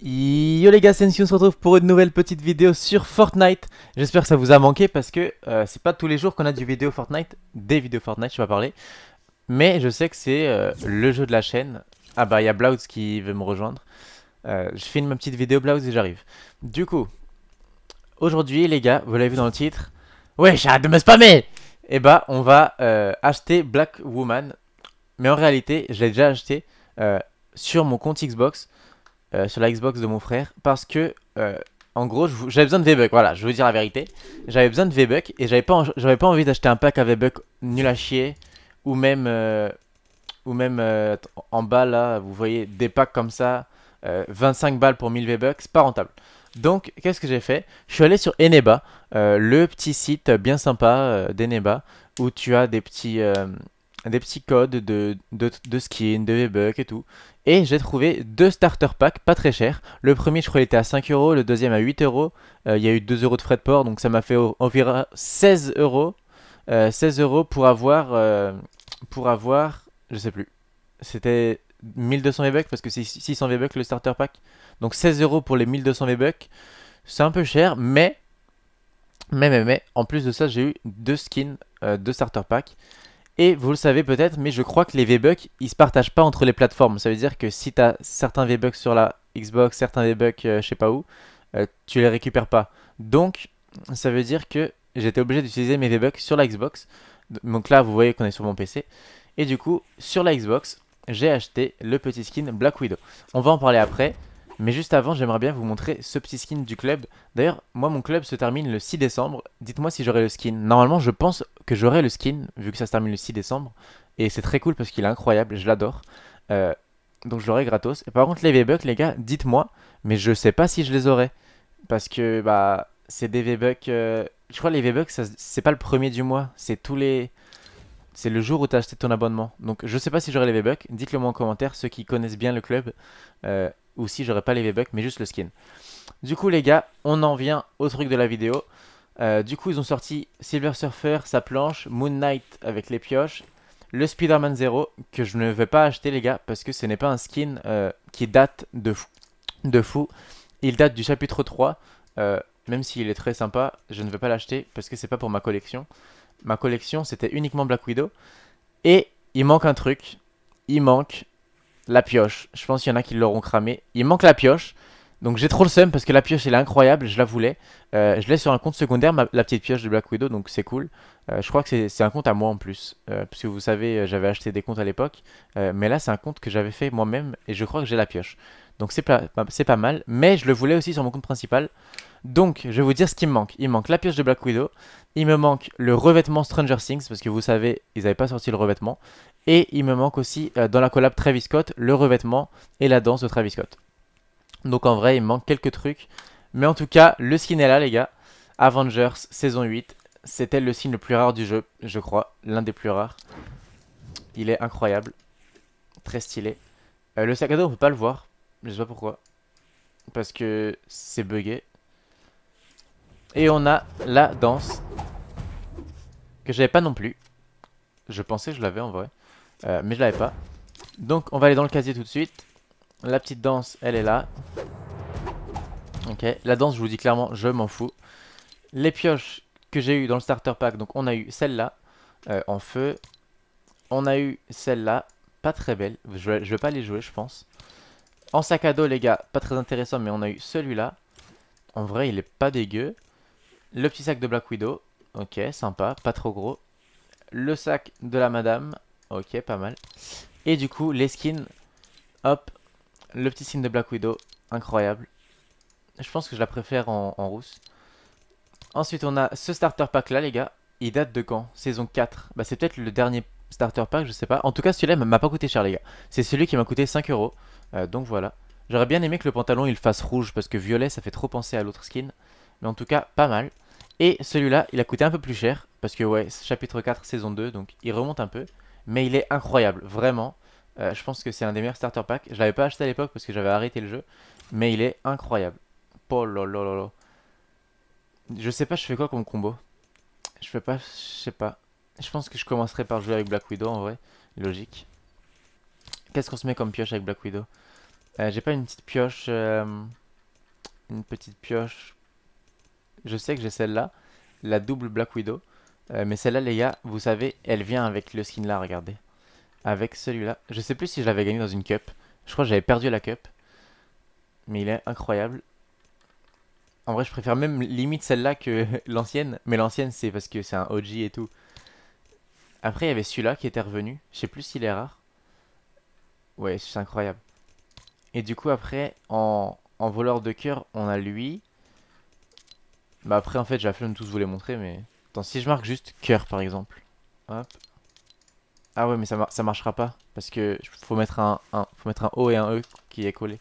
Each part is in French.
Yo les gars, c'est on se retrouve pour une nouvelle petite vidéo sur Fortnite. J'espère que ça vous a manqué parce que euh, c'est pas tous les jours qu'on a du vidéo Fortnite, des vidéos Fortnite, je vais pas parler. Mais je sais que c'est euh, le jeu de la chaîne. Ah bah, il y a Blauz qui veut me rejoindre. Euh, je filme ma petite vidéo Blauz et j'arrive. Du coup, aujourd'hui les gars, vous l'avez vu dans le titre. Ouais, j'arrête de me spammer Et eh bah, on va acheter Black Woman. Mais en réalité, je l'ai déjà acheté sur mon compte Xbox. Euh, sur la Xbox de mon frère parce que euh, en gros j'avais besoin de V-Bucks, voilà, je vais vous dire la vérité. J'avais besoin de V-Bucks et j'avais pas, j'avais pas envie d'acheter un pack à V-Bucks nul à chier ou même euh, ou même en bas là, vous voyez des packs comme ça 25 balles pour 1000 V-Bucks, pas rentable. Donc, qu'est-ce que j'ai fait Je suis allé sur Eneba, le petit site bien sympa d'Eneba où tu as des petits des petits codes de, de, skins, de V-Bucks et tout. Et j'ai trouvé deux starter packs pas très chers. Le premier, je crois, était à 5 euros, le deuxième à 8 euros. Euh, il y a eu 2 euros de frais de port, donc ça m'a fait environ 16 euros. 16 euh, euros pour avoir. Euh, pour avoir. Je sais plus. C'était 1200 V-Bucks parce que c'est 600 V-Bucks le starter pack. Donc 16 euros pour les 1200 V-Bucks. C'est un peu cher, mais. Mais, mais, mais. En plus de ça, j'ai eu deux skins, de deux starter pack et vous le savez peut-être, mais je crois que les V-Bucks, ils se partagent pas entre les plateformes. Ça veut dire que si tu as certains V-Bucks sur la Xbox, certains V-Bucks euh, je sais pas où, euh, tu les récupères pas. Donc, ça veut dire que j'étais obligé d'utiliser mes V-Bucks sur la Xbox. Donc là, vous voyez qu'on est sur mon PC. Et du coup, sur la Xbox, j'ai acheté le petit skin Black Widow. On va en parler après. Mais juste avant, j'aimerais bien vous montrer ce petit skin du club. D'ailleurs, moi, mon club se termine le 6 décembre. Dites-moi si j'aurai le skin. Normalement, je pense que j'aurai le skin, vu que ça se termine le 6 décembre. Et c'est très cool parce qu'il est incroyable, je l'adore. Euh, donc je l'aurai gratos. Et par contre, les V-Bucks, les gars, dites-moi. Mais je sais pas si je les aurai. Parce que, bah, c'est des V-Bucks... Euh, je crois que les V-Bucks, c'est pas le premier du mois. C'est tous les... C'est le jour où t'as acheté ton abonnement. Donc je sais pas si j'aurai les V-Bucks. Dites-le moi en commentaire, ceux qui connaissent bien le club. Euh, ou si j'aurais pas les V-Bucks, mais juste le skin. Du coup, les gars, on en vient au truc de la vidéo. Euh, du coup, ils ont sorti Silver Surfer, sa planche, Moon Knight avec les pioches, le Spider-Man Zero, que je ne vais pas acheter, les gars, parce que ce n'est pas un skin euh, qui date de fou, de fou. Il date du chapitre 3, euh, même s'il est très sympa, je ne vais pas l'acheter parce que c'est pas pour ma collection. Ma collection, c'était uniquement Black Widow. Et il manque un truc, il manque la pioche. Je pense qu'il y en a qui l'auront cramé. Il manque la pioche. Donc j'ai trop le seum parce que la pioche elle est incroyable, je la voulais. Euh, je l'ai sur un compte secondaire, la petite pioche de Black Widow, donc c'est cool. Euh, je crois que c'est un compte à moi en plus. Euh, parce que vous savez, j'avais acheté des comptes à l'époque. mais là c'est un compte que j'avais fait moi-même et je crois que j'ai la pioche. Donc bah, c'est pas, mal. Mais je le voulais aussi sur mon compte principal. Donc je vais vous dire ce qui me manque. Il manque la pioche de Black Widow. Il me manque le revêtement Stranger Things parce que vous savez, ils n'avaient pas sorti le revêtement. Et il me manque aussi euh, dans la collab Travis Scott, le revêtement et la danse de Travis Scott. Donc en vrai, il me manque quelques trucs. Mais en tout cas, le skin est là, les gars. Avengers saison 8. C'était le skin le plus rare du jeu, je crois. L'un des plus rares. Il est incroyable. Très stylé. Euh, le sac à dos, on peut pas le voir. Je sais pas pourquoi. Parce que c'est buggé. Et on a la danse. Que j'avais pas non plus. Je pensais que je l'avais en vrai. Euh, mais je l'avais pas. Donc on va aller dans le casier tout de suite. La petite danse, elle est là. Ok, la danse, je vous dis clairement, je m'en fous. Les pioches que j'ai eu dans le starter pack, donc on a eu celle-là euh, en feu. On a eu celle-là, pas très belle. Je vais, je vais pas les jouer, je pense. En sac à dos, les gars, pas très intéressant, mais on a eu celui-là. En vrai, il est pas dégueu. Le petit sac de Black Widow, ok, sympa, pas trop gros. Le sac de la madame, Ok, pas mal. Et du coup, les skins, hop, le petit skin de Black Widow, incroyable. Je pense que je la préfère en, en rousse. Ensuite, on a ce starter pack là, les gars. Il date de quand Saison 4. Bah, c'est peut-être le dernier starter pack, je sais pas. En tout cas, celui-là m'a pas coûté cher, les gars. C'est celui qui m'a coûté 5 euros. Euh, donc voilà. J'aurais bien aimé que le pantalon il fasse rouge parce que violet ça fait trop penser à l'autre skin. Mais en tout cas, pas mal. Et celui-là, il a coûté un peu plus cher parce que ouais, chapitre 4, saison 2, donc il remonte un peu mais il est incroyable, vraiment. Euh, je pense que c'est un des meilleurs starter packs. Je l'avais pas acheté à l'époque parce que j'avais arrêté le jeu, mais il est incroyable. Oh Je sais pas, je fais quoi comme combo Je fais pas, je sais pas. Je pense que je commencerai par jouer avec Black Widow en vrai, logique. Qu'est-ce qu'on se met comme pioche avec Black Widow euh, J'ai pas une petite pioche, euh, une petite pioche. Je sais que j'ai celle-là, la double Black Widow. Euh, mais celle-là, les gars, vous savez, elle vient avec le skin là, regardez. Avec celui-là. Je sais plus si je l'avais gagné dans une cup. Je crois que j'avais perdu la cup. Mais il est incroyable. En vrai, je préfère même limite celle-là que l'ancienne. Mais l'ancienne, c'est parce que c'est un OG et tout. Après, il y avait celui-là qui était revenu. Je sais plus s'il est rare. Ouais, c'est incroyable. Et du coup, après, en, voleur de cœur, on a lui. Bah après, en fait, flemme, tous vous les montrer, mais si je marque juste cœur par exemple. Hop. Ah ouais, mais ça, ça marchera pas. Parce que faut mettre un, faut mettre un O et un E qui est collé.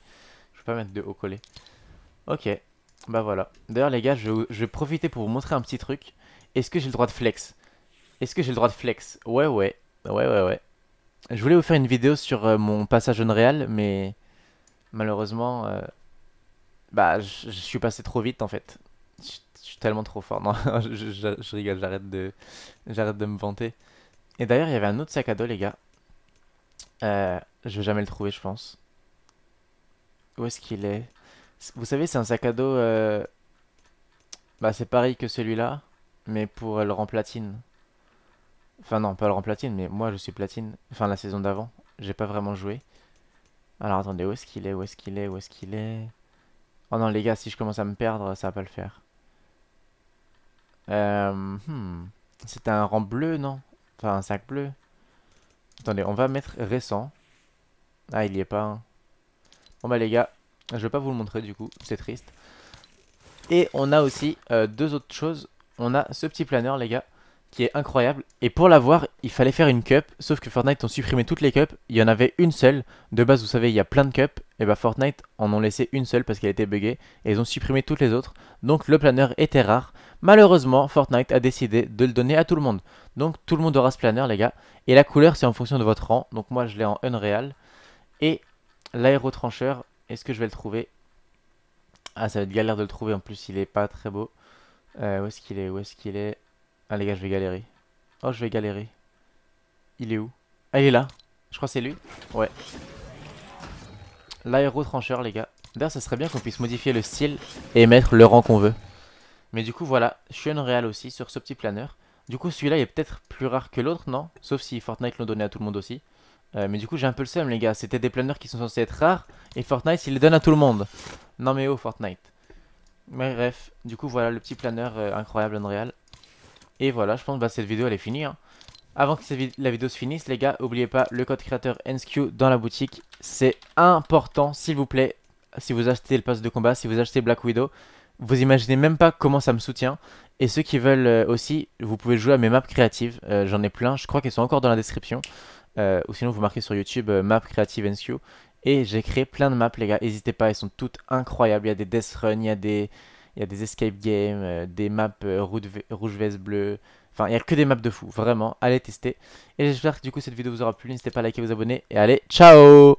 Je peux pas mettre de O collé Ok. Bah voilà. D'ailleurs, les gars, je, je vais profiter pour vous montrer un petit truc. Est-ce que j'ai le droit de flex Est-ce que j'ai le droit de flex Ouais, ouais. Ouais, ouais, ouais. Je voulais vous faire une vidéo sur euh, mon passage en réel, mais malheureusement, euh, bah, je suis passé trop vite en fait. Je suis tellement trop fort. Non, je, rigole, j'arrête de, j'arrête de me vanter. Et d'ailleurs, il y avait un autre sac à dos, les gars. Euh, je vais jamais le trouver, je pense. Où est-ce qu'il est, Vous savez, c'est un sac à dos. Euh, bah, c'est pareil que celui-là, mais pour le rang platine. Enfin, non, pas le rang platine, mais moi je suis platine. Enfin, la saison d'avant, j'ai pas vraiment joué. Alors attendez, où est-ce qu'il est Où est-ce qu'il est Où est-ce qu'il est Oh non, les gars, si je commence à me perdre, ça va pas le faire. Euh, hmm. C'était un rang bleu, non Enfin, un sac bleu. Attendez, on va mettre récent. Ah, il y est pas. Hein. Bon bah les gars, je vais pas vous le montrer du coup, c'est triste. Et on a aussi euh, deux autres choses. On a ce petit planeur les gars qui est incroyable. Et pour l'avoir, il fallait faire une cup, sauf que Fortnite ont supprimé toutes les cups, il y en avait une seule. De base, vous savez, il y a plein de cups, et bah Fortnite en ont laissé une seule parce qu'elle était buggée, et ils ont supprimé toutes les autres. Donc le planeur était rare. Malheureusement, Fortnite a décidé de le donner à tout le monde. Donc tout le monde aura ce planeur, les gars. Et la couleur, c'est en fonction de votre rang. Donc moi, je l'ai en Unreal. Et l'aérotrancheur, est-ce que je vais le trouver Ah, ça va être galère de le trouver, en plus, il est pas très beau. Euh, où est-ce qu'il est Où est-ce qu'il est, ah les gars, je vais galérer. Oh, je vais galérer. Il est où Ah, il est là. Je crois que c'est lui. Ouais. laéro les gars. D'ailleurs, ça serait bien qu'on puisse modifier le style et mettre le rang qu'on veut. Mais du coup, voilà, je suis Unreal aussi sur ce petit planeur. Du coup, celui-là est peut-être plus rare que l'autre, non Sauf si Fortnite l'ont donné à tout le monde aussi. Euh, mais du coup, j'ai un peu le seum, les gars. C'était des planeurs qui sont censés être rares et Fortnite, il les donne à tout le monde. Non mais oh, Fortnite. Mais bref, du coup, voilà le petit planeur incroyable euh, incroyable Unreal. Et voilà, je pense que bah, cette vidéo elle est finie. Hein. Avant que la vidéo se finisse, les gars, n'oubliez pas le code créateur NSQ dans la boutique. C'est important, s'il vous plaît. Si vous achetez le pass de combat, si vous achetez Black Widow, vous imaginez même pas comment ça me soutient. Et ceux qui veulent euh, aussi, vous pouvez jouer à mes maps créatives. Euh, j'en ai plein, je crois qu'elles sont encore dans la description. Euh, ou sinon, vous marquez sur YouTube Map Creative NSQ. Et j'ai créé plein de maps, les gars. N'hésitez pas, elles sont toutes incroyables. Il y a des Death Run, il y a des il y a des escape games, euh, des maps euh, rouge veste bleu. Enfin, il n'y a que des maps de fou, vraiment. Allez tester. Et j'espère que du coup cette vidéo vous aura plu. N'hésitez pas à liker, vous abonner. Et allez, ciao